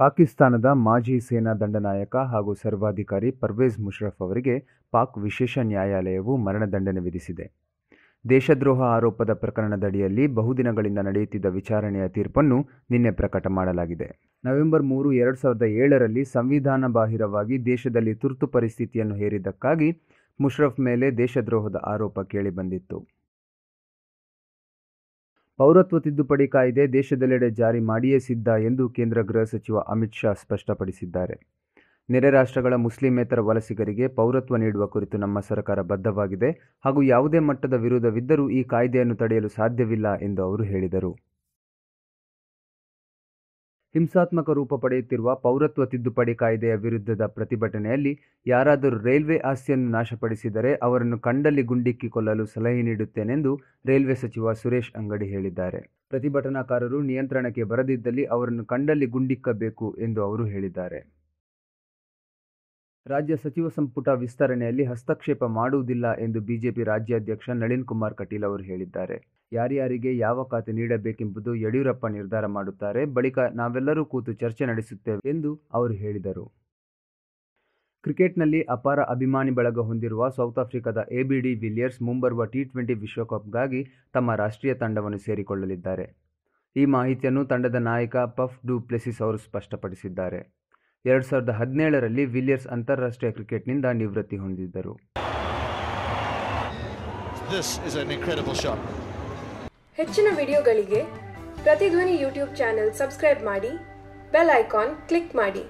ಪಾಕಿಸ್ತಾನದ ಮಾಜಿ ಸೇನಾ ದಂಡನಾಯಕ ಹಾಗೂ ಸರ್ವಾಧಿಕಾರಿ ಪರ್ವೇಜ್ ಮುಷರಫ್ ಅವರಿಗೆ ಪಾಕ್ ವಿಶೇಷ ನ್ಯಾಯಾಲಯವು ಮರಣದಂಡನೆ ವಿಧಿಸಿದೆ ದೇಶದ್ರೋಹ ಆರೋಪದ ಪ್ರಕರಣದಡಿಯಲ್ಲಿ ಬಹುದಿನಗಳಿಂದ ನಡೆಯುತ್ತಿದ್ದ ವಿಚಾರಣೆಯ ತೀರ್ಪನ್ನು ನಿನ್ನೆ ಪ್ರಕಟ ಮಾಡಲಾಗಿದೆ ನವೆಂಬರ್ ಮೂರು ಎರಡು ಸಾವಿರದ ಏಳರಲ್ಲಿ ಸಂವಿಧಾನ ಬಾಹಿರವಾಗಿ ದೇಶದಲ್ಲಿ ತುರ್ತು ಪರಿಸ್ಥಿತಿಯನ್ನು ಹೇರಿದ್ದಕ್ಕಾಗಿ ಮುಷರಫ್ ಮೇಲೆ ದೇಶದ್ರೋಹದ ಆರೋಪ ಕೇಳಿಬಂದಿತ್ತು ಪೌರತ್ವ ತಿದ್ದುಪಡಿ ಕಾಯ್ದೆ ದೇಶದೆಲ್ಲೆಡೆ ಜಾರಿ ಮಾಡಿಯೇ ಸಿದ್ಧ ಎಂದು ಕೇಂದ್ರ ಗೃಹ ಸಚಿವ ಅಮಿತ್ ಶಾ ಸ್ಪಷ್ಟಪಡಿಸಿದ್ದಾರೆ ನೆರೆ ರಾಷ್ಟ್ರಗಳ ಮುಸ್ಲಿಮೇತರ ವಲಸಿಗರಿಗೆ ಪೌರತ್ವ ನೀಡುವ ಕುರಿತು ನಮ್ಮ ಸರ್ಕಾರ ಬದ್ಧವಾಗಿದೆ ಹಾಗೂ ಯಾವುದೇ ಮಟ್ಟದ ವಿರೋಧವಿದ್ದರೂ ಈ ಕಾಯ್ದೆಯನ್ನು ತಡೆಯಲು ಸಾಧ್ಯವಿಲ್ಲ ಎಂದು ಅವರು ಹೇಳಿದರು ಹಿಂಸಾತ್ಮಕ ರೂಪ ಪಡೆಯುತ್ತಿರುವ ಪೌರತ್ವ ತಿದ್ದುಪಡಿ ಕಾಯ್ದೆಯ ವಿರುದ್ಧದ ಪ್ರತಿಭಟನೆಯಲ್ಲಿ ಯಾರಾದರೂ ರೈಲ್ವೆ ಆಸ್ತಿಯನ್ನು ನಾಶಪಡಿಸಿದರೆ ಅವರನ್ನು ಕಂಡಲ್ಲಿ ಗುಂಡಿಕ್ಕಿ ಕೊಲ್ಲಲು ಸಲಹೆ ನೀಡುತ್ತೇನೆಂದು ರೈಲ್ವೆ ಸಚಿವ ಸುರೇಶ್ ಅಂಗಡಿ ಹೇಳಿದ್ದಾರೆ ಪ್ರತಿಭಟನಾಕಾರರು ನಿಯಂತ್ರಣಕ್ಕೆ ಬರದಿದ್ದಲ್ಲಿ ಅವರನ್ನು ಕಂಡಲ್ಲಿ ಗುಂಡಿಕ್ಕಬೇಕು ಎಂದು ಅವರು ಹೇಳಿದ್ದಾರೆ ರಾಜ್ಯ ಸಚಿವ ಸಂಪುಟ ವಿಸ್ತರಣೆಯಲ್ಲಿ ಹಸ್ತಕ್ಷೇಪ ಮಾಡುವುದಿಲ್ಲ ಎಂದು ಬಿಜೆಪಿ ರಾಜ್ಯಾಧ್ಯಕ್ಷ ನಳಿನ್ ಕುಮಾರ್ ಕಟೀಲ್ ಅವರು ಹೇಳಿದ್ದಾರೆ ಯಾರ್ಯಾರಿಗೆ ಯಾವ ಖಾತೆ ನೀಡಬೇಕೆಂಬುದು ಯಡಿಯೂರಪ್ಪ ನಿರ್ಧಾರ ಮಾಡುತ್ತಾರೆ ಬಳಿಕ ನಾವೆಲ್ಲರೂ ಕೂತು ಚರ್ಚೆ ನಡೆಸುತ್ತೇವೆ ಎಂದು ಅವರು ಹೇಳಿದರು ಕ್ರಿಕೆಟ್ನಲ್ಲಿ ಅಪಾರ ಅಭಿಮಾನಿ ಬಳಗ ಹೊಂದಿರುವ ಸೌತ್ ಆಫ್ರಿಕಾದ ಎಬಿಡಿ ವಿಲಿಯರ್ಸ್ ಮುಂಬರುವ ಟಿ ಟ್ವೆಂಟಿ ವಿಶ್ವಕಪ್ಗಾಗಿ ತಮ್ಮ ರಾಷ್ಟ್ರೀಯ ತಂಡವನ್ನು ಸೇರಿಕೊಳ್ಳಲಿದ್ದಾರೆ ಈ ಮಾಹಿತಿಯನ್ನು ತಂಡದ ನಾಯಕ ಪಫ್ ಡು ಪ್ಲೆಸಿಸ್ ಅವರು ಸ್ಪಷ್ಟಪಡಿಸಿದ್ದಾರೆ ಎರಡು ಸಾವಿರದ ಹದಿನೇಳರಲ್ಲಿ ವಿಲಿಯರ್ಸ್ ಅಂತಾರಾಷ್ಟ್ರೀಯ ಕ್ರಿಕೆಟ್ನಿಂದ ನಿವೃತ್ತಿ ಹೊಂದಿದ್ದರು ಹೆಚ್ಚಿನ ವಿಡಿಯೋಗಳಿಗೆ ಪ್ರತಿಧ್ವನಿ ಯೂಟ್ಯೂಬ್ ಚಾನೆಲ್ ಸಬ್ಸ್ಕ್ರೈಬ್ ಮಾಡಿ ಬೆಲ್ ಐಕಾನ್ ಕ್ಲಿಕ್ ಮಾಡಿ